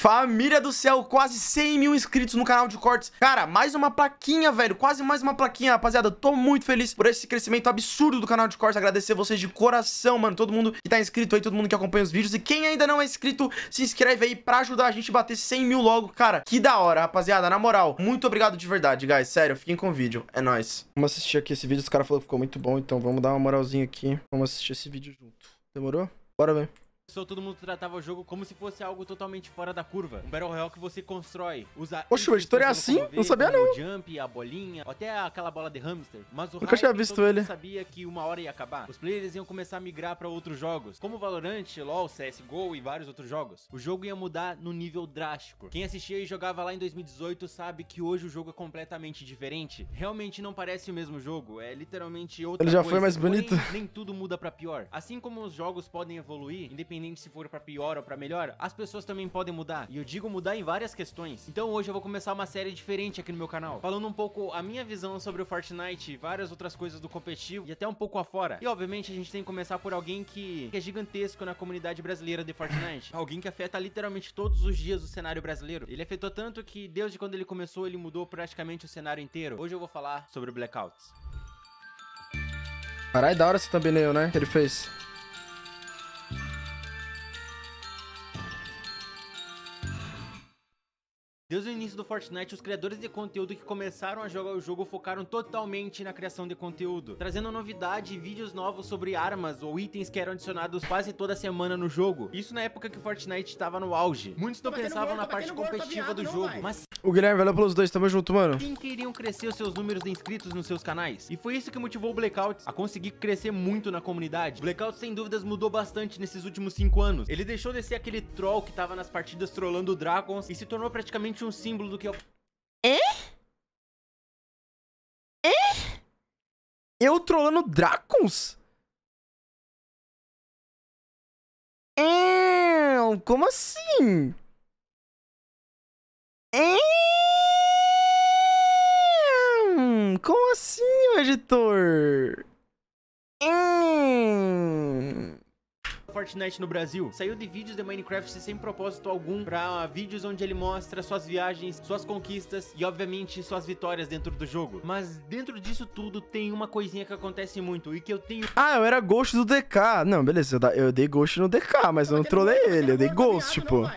Família do céu, quase 100 mil inscritos no canal de cortes. Cara, mais uma plaquinha, velho. Quase mais uma plaquinha, rapaziada. Tô muito feliz por esse crescimento absurdo do canal de cortes. Agradecer vocês de coração, mano. Todo mundo que tá inscrito aí, todo mundo que acompanha os vídeos. E quem ainda não é inscrito, se inscreve aí pra ajudar a gente a bater 100 mil logo. Cara, que da hora, rapaziada. Na moral, muito obrigado de verdade, guys. Sério, fiquem com o vídeo. É nóis. Vamos assistir aqui esse vídeo. Os caras falaram que ficou muito bom, então vamos dar uma moralzinha aqui. Vamos assistir esse vídeo junto. Demorou? Bora, ver começou, todo mundo tratava o jogo como se fosse algo totalmente fora da curva. Um Battle Royale que você constrói, usa... Oxe, o editor é assim? Ver, não sabia não. O jump, a bolinha, até aquela bola de hamster. Mas o Nunca tinha visto ele. sabia que uma hora ia acabar. Os players iam começar a migrar para outros jogos, como Valorant, LoL, CSGO e vários outros jogos. O jogo ia mudar no nível drástico. Quem assistia e jogava lá em 2018 sabe que hoje o jogo é completamente diferente. Realmente não parece o mesmo jogo, é literalmente outra Ele já coisa. foi mais bonito. Porém, nem tudo muda para pior. Assim como os jogos podem evoluir, independente independente se for para pior ou para melhor, as pessoas também podem mudar. E eu digo mudar em várias questões. Então hoje eu vou começar uma série diferente aqui no meu canal, falando um pouco a minha visão sobre o Fortnite, várias outras coisas do competitivo e até um pouco afora. E obviamente a gente tem que começar por alguém que, que é gigantesco na comunidade brasileira de Fortnite. Alguém que afeta literalmente todos os dias o cenário brasileiro. Ele afetou tanto que desde quando ele começou, ele mudou praticamente o cenário inteiro. Hoje eu vou falar sobre o Blackouts. Caralho, da hora também leu, né? Que ele fez. Desde o início do Fortnite, os criadores de conteúdo que começaram a jogar o jogo focaram totalmente na criação de conteúdo, trazendo novidade e vídeos novos sobre armas ou itens que eram adicionados quase toda semana no jogo. Isso na época que o Fortnite estava no auge. Muitos não tá pensavam na tá parte tá competitiva do jogo, mas o Guilherme, valeu pelos dois, tamo junto, mano. Quem queriam crescer os seus números de inscritos nos seus canais? E foi isso que motivou o Blackout a conseguir crescer muito na comunidade. O Blackout, sem dúvidas, mudou bastante nesses últimos cinco anos. Ele deixou de ser aquele troll que tava nas partidas trollando o Dragons e se tornou praticamente um símbolo do que é o... É? É? Eu trollando Dragons? É, como assim? como assim, editor? Fortnite no Brasil. Saiu de vídeos de Minecraft sem propósito algum para vídeos onde ele mostra suas viagens, suas conquistas e obviamente suas vitórias dentro do jogo. Mas dentro disso tudo tem uma coisinha que acontece muito e que eu tenho Ah, eu era ghost do DK. Não, beleza, eu dei ghost no DK, mas eu não trolei ele, eu dei ghost, tipo.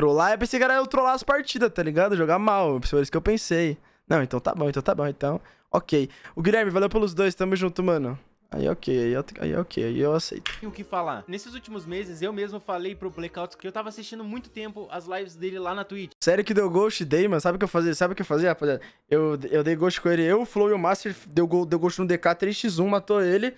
Trollar, eu pensei que era eu trollar as partidas, tá ligado? Jogar mal, foi isso que eu pensei. Não, então tá bom, então tá bom, então. Ok. O Guilherme, valeu pelos dois, tamo junto, mano. Aí ok, aí, aí ok, aí eu aceito. Tem o que falar. Nesses últimos meses, eu mesmo falei pro Blackouts que eu tava assistindo muito tempo as lives dele lá na Twitch. Sério que deu Ghost Dei, mano? Sabe o que eu fazia? Sabe o que eu fazia, rapaziada? Eu, eu dei Ghost com ele, eu, o Flow e o Master deu, deu Ghost no DK 3x1, matou ele.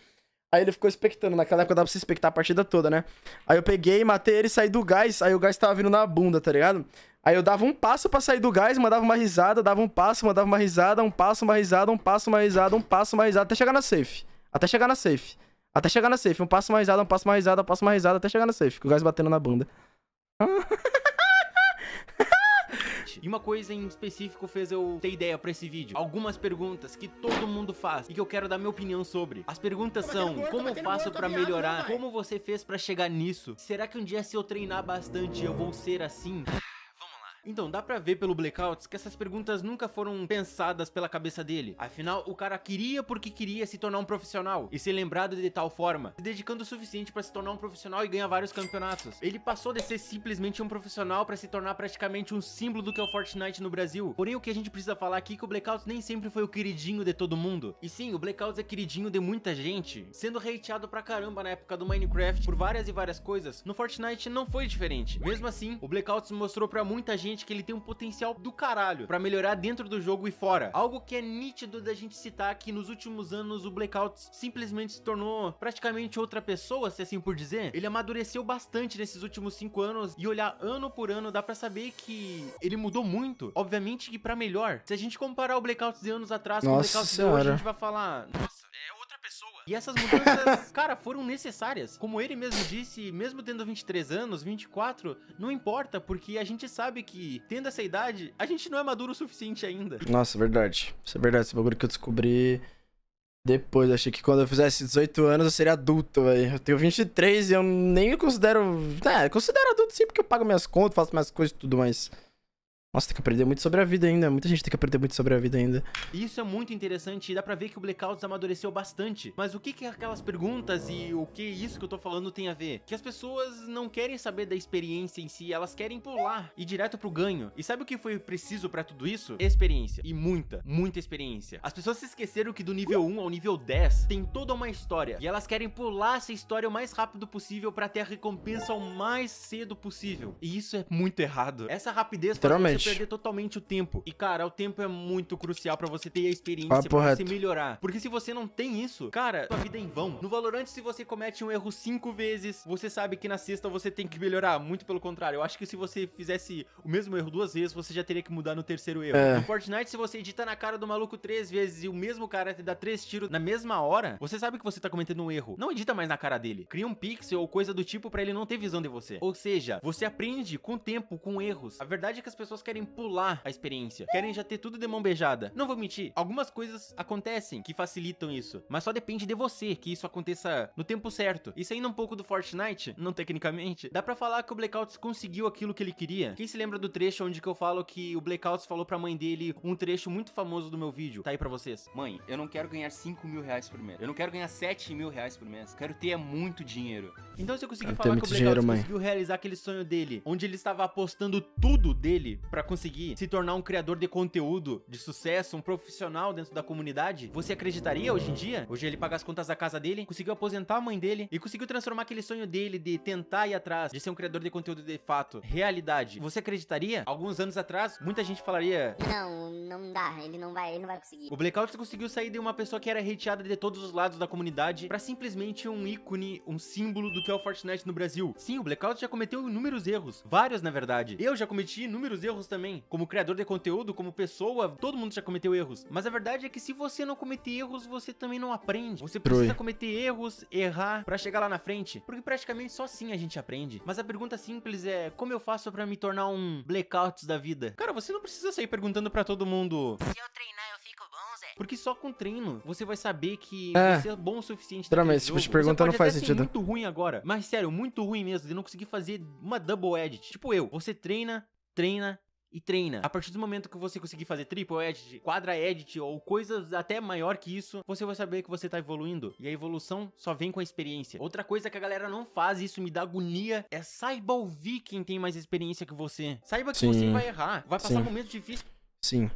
Aí ele ficou expectando. Naquela época dava pra você expectar a partida toda, né? Aí eu peguei, matei ele, saí do gás. Aí o gás tava vindo na bunda, tá ligado? Aí eu dava um passo pra sair do gás, mandava uma risada, dava um passo, mandava uma risada, um passo, uma risada, um passo, uma risada, um passo, uma risada, até chegar na safe. Até chegar na safe. Até chegar na safe. Um passo, uma risada, um passo, uma risada, um passo, uma risada, até chegar na safe. Com o gás batendo na bunda. E uma coisa em específico fez eu ter ideia pra esse vídeo. Algumas perguntas que todo mundo faz e que eu quero dar minha opinião sobre. As perguntas são, morto, como eu faço para melhorar? Né, como você fez para chegar nisso? Será que um dia se eu treinar bastante eu vou ser assim? Então, dá pra ver pelo Blackouts que essas perguntas nunca foram pensadas pela cabeça dele. Afinal, o cara queria porque queria se tornar um profissional e ser lembrado de tal forma, se dedicando o suficiente para se tornar um profissional e ganhar vários campeonatos. Ele passou de ser simplesmente um profissional para se tornar praticamente um símbolo do que é o Fortnite no Brasil. Porém, o que a gente precisa falar aqui é que o Blackouts nem sempre foi o queridinho de todo mundo. E sim, o Blackouts é queridinho de muita gente, sendo hateado pra caramba na época do Minecraft por várias e várias coisas. No Fortnite não foi diferente. Mesmo assim, o Blackouts mostrou pra muita gente gente que ele tem um potencial do caralho para melhorar dentro do jogo e fora. Algo que é nítido da gente citar que nos últimos anos o Blackout simplesmente se tornou praticamente outra pessoa, se assim por dizer. Ele amadureceu bastante nesses últimos cinco anos e olhar ano por ano dá para saber que ele mudou muito. Obviamente que para melhor. Se a gente comparar o Blackout de anos atrás Nossa com o Blackout senhora. de hoje, a gente vai falar, nossa, é e essas mudanças, cara, foram necessárias. Como ele mesmo disse, mesmo tendo 23 anos, 24, não importa, porque a gente sabe que, tendo essa idade, a gente não é maduro o suficiente ainda. Nossa, verdade. Isso é verdade, esse bagulho que eu descobri depois. achei que quando eu fizesse 18 anos eu seria adulto, velho. Eu tenho 23 e eu nem me considero. É, considero adulto sim, porque eu pago minhas contas, faço minhas coisas e tudo mais. Nossa, tem que aprender muito sobre a vida ainda. Muita gente tem que aprender muito sobre a vida ainda. Isso é muito interessante e dá pra ver que o Blackouts amadureceu bastante. Mas o que que aquelas perguntas e o que isso que eu tô falando tem a ver? Que as pessoas não querem saber da experiência em si, elas querem pular e direto pro ganho. E sabe o que foi preciso para tudo isso? Experiência. E muita, muita experiência. As pessoas se esqueceram que do nível 1 ao nível 10 tem toda uma história. E elas querem pular essa história o mais rápido possível para ter a recompensa o mais cedo possível. E isso é muito errado. Essa rapidez... Literalmente. Você perder totalmente o tempo. E, cara, o tempo é muito crucial para você ter a experiência, ah, pra porra. você melhorar. Porque se você não tem isso, cara, sua vida é em vão. No Valorant, se você comete um erro cinco vezes, você sabe que na sexta você tem que melhorar. Muito pelo contrário. Eu acho que se você fizesse o mesmo erro duas vezes, você já teria que mudar no terceiro erro. É. No Fortnite, se você edita na cara do maluco três vezes e o mesmo cara te dá três tiros na mesma hora, você sabe que você tá cometendo um erro. Não edita mais na cara dele. Cria um pixel ou coisa do tipo para ele não ter visão de você. Ou seja, você aprende com o tempo, com erros. A verdade é que as pessoas querem querem pular a experiência, querem já ter tudo de mão beijada. Não vou mentir, algumas coisas acontecem que facilitam isso, mas só depende de você que isso aconteça no tempo certo. E saindo um pouco do Fortnite, não tecnicamente, dá para falar que o Blackouts conseguiu aquilo que ele queria. Quem se lembra do trecho onde que eu falo que o Blackouts falou pra mãe dele um trecho muito famoso do meu vídeo? Tá aí pra vocês. Mãe, eu não quero ganhar 5 mil reais por mês. Eu não quero ganhar 7 mil reais por mês. Quero ter é muito dinheiro. Então se eu conseguir eu falar que o Blackouts dinheiro, conseguiu realizar aquele sonho dele, onde ele estava apostando tudo dele pra para conseguir se tornar um criador de conteúdo de sucesso, um profissional dentro da comunidade, você acreditaria hoje em dia? Hoje ele paga as contas da casa dele, conseguiu aposentar a mãe dele e conseguiu transformar aquele sonho dele de tentar ir atrás, de ser um criador de conteúdo de fato, realidade. Você acreditaria? Alguns anos atrás, muita gente falaria: "Não, não dá, ele não vai, ele não vai conseguir". O Blackout conseguiu sair de uma pessoa que era hateada de todos os lados da comunidade para simplesmente um ícone, um símbolo do que é o Fortnite no Brasil. Sim, o Blackout já cometeu inúmeros erros, vários na verdade. Eu já cometi inúmeros erros também. Como criador de conteúdo, como pessoa, todo mundo já cometeu erros. Mas a verdade é que se você não cometer erros, você também não aprende. Você precisa cometer erros, errar, para chegar lá na frente. Porque praticamente só assim a gente aprende. Mas a pergunta simples é: como eu faço para me tornar um blackout da vida? Cara, você não precisa sair perguntando para todo mundo. Se eu treinar, eu fico bom, Zé. Porque só com treino você vai saber que é. você é bom o suficiente. Pra mas esse tipo de pergunta não faz sentido. muito ruim agora. Mas sério, muito ruim mesmo. De não conseguir fazer uma double edit. Tipo eu. Você treina, treina, e treina. A partir do momento que você conseguir fazer triple edit, quadra edit ou coisas até maior que isso, você vai saber que você tá evoluindo. E a evolução só vem com a experiência. Outra coisa que a galera não faz, e isso me dá agonia, é saiba ouvir quem tem mais experiência que você. Saiba que Sim. você vai errar, vai passar Sim. momentos difíceis. Sim.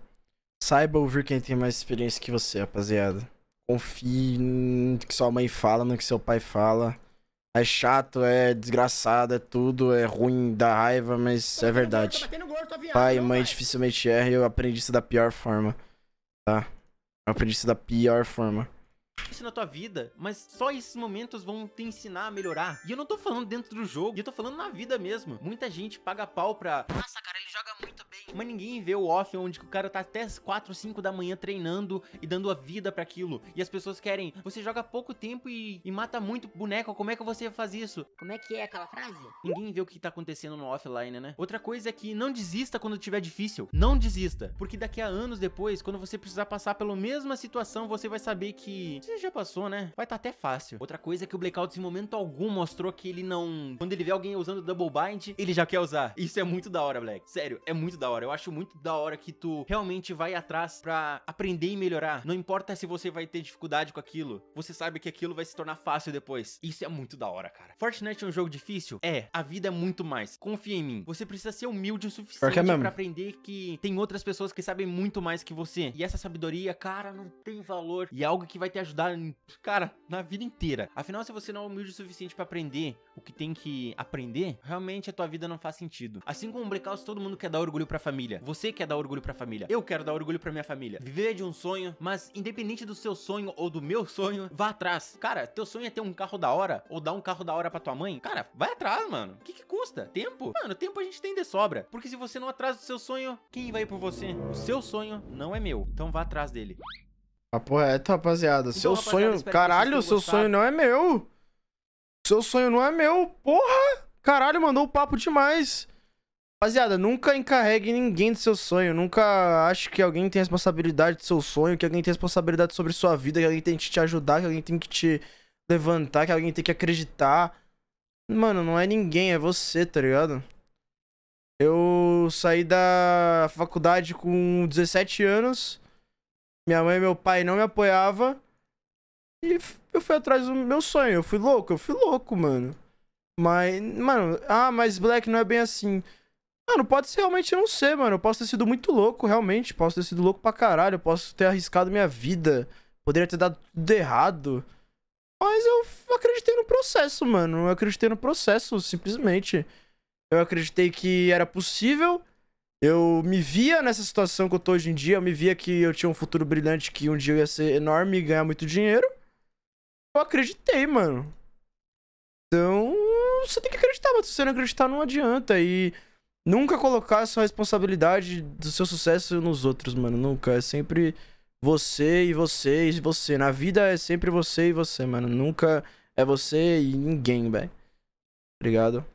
Saiba ouvir quem tem mais experiência que você, rapaziada. Confie no que sua mãe fala, no que seu pai fala. É chato, é desgraçado, é tudo, é ruim, dá raiva, mas é verdade. Tá tá pai e mãe dificilmente erram e eu aprendi isso da pior forma. Tá? Eu aprendi isso da pior forma isso na tua vida, mas só esses momentos vão te ensinar a melhorar. E eu não tô falando dentro do jogo, eu tô falando na vida mesmo. Muita gente paga pau pra. Nossa, cara, ele mas ninguém vê o off onde o cara tá até as 4, 5 da manhã treinando e dando a vida para aquilo. E as pessoas querem, você joga pouco tempo e, e, mata muito boneco, como é que você faz isso? Como é que é aquela frase? Ninguém vê o que tá acontecendo no offline, né? Outra coisa é que não desista quando tiver difícil. Não desista, porque daqui a anos depois, quando você precisar passar pela mesma situação, você vai saber que você já passou, né? Vai tá até fácil. Outra coisa é que o Blackout em momento algum mostrou que ele não, quando ele vê alguém usando Double Bind, ele já quer usar. Isso é muito da hora, Black. Sério, é muito da hora. Eu acho muito da hora que tu realmente vai atrás para aprender e melhorar. Não importa se você vai ter dificuldade com aquilo, você sabe que aquilo vai se tornar fácil depois. Isso é muito da hora, cara. Fortnite é um jogo difícil? É, a vida é muito mais. Confia em mim. Você precisa ser humilde o suficiente é para aprender que tem outras pessoas que sabem muito mais que você. E essa sabedoria, cara, não tem valor e é algo que vai te ajudar, cara, na vida inteira. Afinal, se você não é humilde o suficiente para aprender o que tem que aprender, realmente a tua vida não faz sentido. Assim como o Blackouts, todo mundo quer dar orgulho para família. Você quer dar orgulho pra família. Eu quero dar orgulho pra minha família. Viver de um sonho, mas independente do seu sonho ou do meu sonho, vá atrás. Cara, teu sonho é ter um carro da hora ou dar um carro da hora pra tua mãe? Cara, vai atrás, mano. O que, que custa? Tempo? Mano, tempo a gente tem de sobra. Porque se você não atrasa o seu sonho, quem vai por você? O seu sonho não é meu. Então vá atrás dele. Papo reto, rapaziada. Então, seu rapaziada, sonho. Caralho, seu sonho não é meu. Seu sonho não é meu. Porra! Caralho, mandou o papo demais. Rapaziada, nunca encarregue ninguém do seu sonho. Nunca acho que alguém tem responsabilidade do seu sonho, que alguém tem responsabilidade sobre sua vida, que alguém tem que te ajudar, que alguém tem que te levantar, que alguém tem que acreditar. Mano, não é ninguém, é você, tá ligado? Eu saí da faculdade com 17 anos. Minha mãe e meu pai não me apoiavam. E eu fui atrás do meu sonho. Eu fui louco, eu fui louco, mano. Mas, mano, ah, mas Black não é bem assim. Mano, pode ser realmente não ser, mano. Eu posso ter sido muito louco, realmente. Posso ter sido louco pra caralho. Eu posso ter arriscado minha vida. Poderia ter dado tudo errado. Mas eu acreditei no processo, mano. Eu acreditei no processo, simplesmente. Eu acreditei que era possível. Eu me via nessa situação que eu tô hoje em dia. Eu me via que eu tinha um futuro brilhante, que um dia eu ia ser enorme e ganhar muito dinheiro. Eu acreditei, mano. Então, você tem que acreditar, mas se você não acreditar, não adianta. E Nunca colocar sua responsabilidade do seu sucesso nos outros, mano. Nunca. É sempre você e você e você. Na vida é sempre você e você, mano. Nunca é você e ninguém, velho. Obrigado. Tá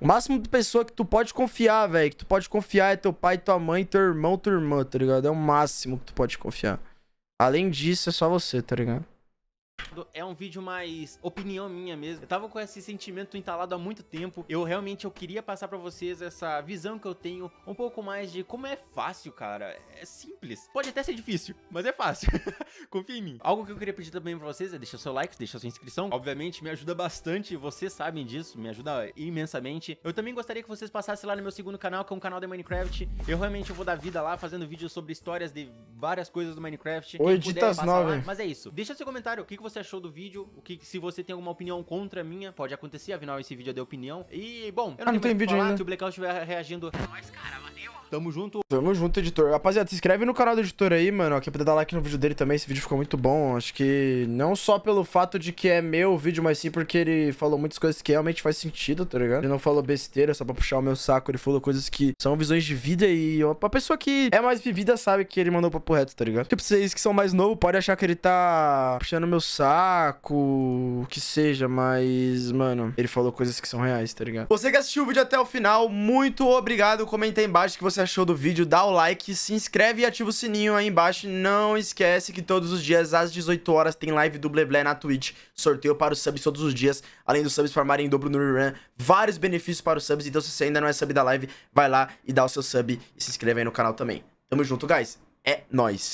o máximo de pessoa que tu pode confiar, velho. Que tu pode confiar é teu pai, tua mãe, teu irmão, tua irmã, tá ligado? É o máximo que tu pode confiar. Além disso, é só você, tá ligado? É um vídeo mais opinião minha mesmo. Eu tava com esse sentimento entalado há muito tempo. Eu realmente eu queria passar para vocês essa visão que eu tenho, um pouco mais de como é fácil, cara. É simples. Pode até ser difícil, mas é fácil. Confia em mim. Algo que eu queria pedir também para vocês é deixar seu like, deixar sua inscrição. Obviamente me ajuda bastante, vocês sabem disso, me ajuda imensamente. Eu também gostaria que vocês passassem lá no meu segundo canal, que é um canal de Minecraft. Eu realmente vou dar vida lá fazendo vídeos sobre histórias de várias coisas do Minecraft. Oi, ditas novas. Mas é isso. Deixa seu comentário, o que, que você achou do vídeo, o que se você tem alguma opinião contra a minha, pode acontecer, afinal esse vídeo é de opinião. E, bom, eu não, ah, tenho não tenho vídeo falar ainda. o Blackout estiver reagindo. cara, valeu. Tamo junto. Tamo junto, editor. Rapaziada, se inscreve no canal do editor aí, mano. Aqui é pra dar like no vídeo dele também. Esse vídeo ficou muito bom. Acho que não só pelo fato de que é meu vídeo, mas sim porque ele falou muitas coisas que realmente faz sentido, tá ligado? Ele não falou besteira só pra puxar o meu saco. Ele falou coisas que são visões de vida e pra pessoa que é mais vivida sabe que ele mandou papo reto, tá ligado? Tipo, vocês que são mais novos podem achar que ele tá puxando meu saco, o que seja, mas, mano, ele falou coisas que são reais, tá ligado? Você que assistiu o vídeo até o final, muito obrigado. Comenta aí embaixo que você achou do vídeo, dá o like, se inscreve e ativa o sininho aí embaixo. Não esquece que todos os dias às 18 horas tem live do Bleblé na Twitch. Sorteio para os subs todos os dias, além dos subs formarem em dobro no rerun. Vários benefícios para os subs, então se você ainda não é sub da live, vai lá e dá o seu sub e se inscreve aí no canal também. Tamo junto, guys. É nóis.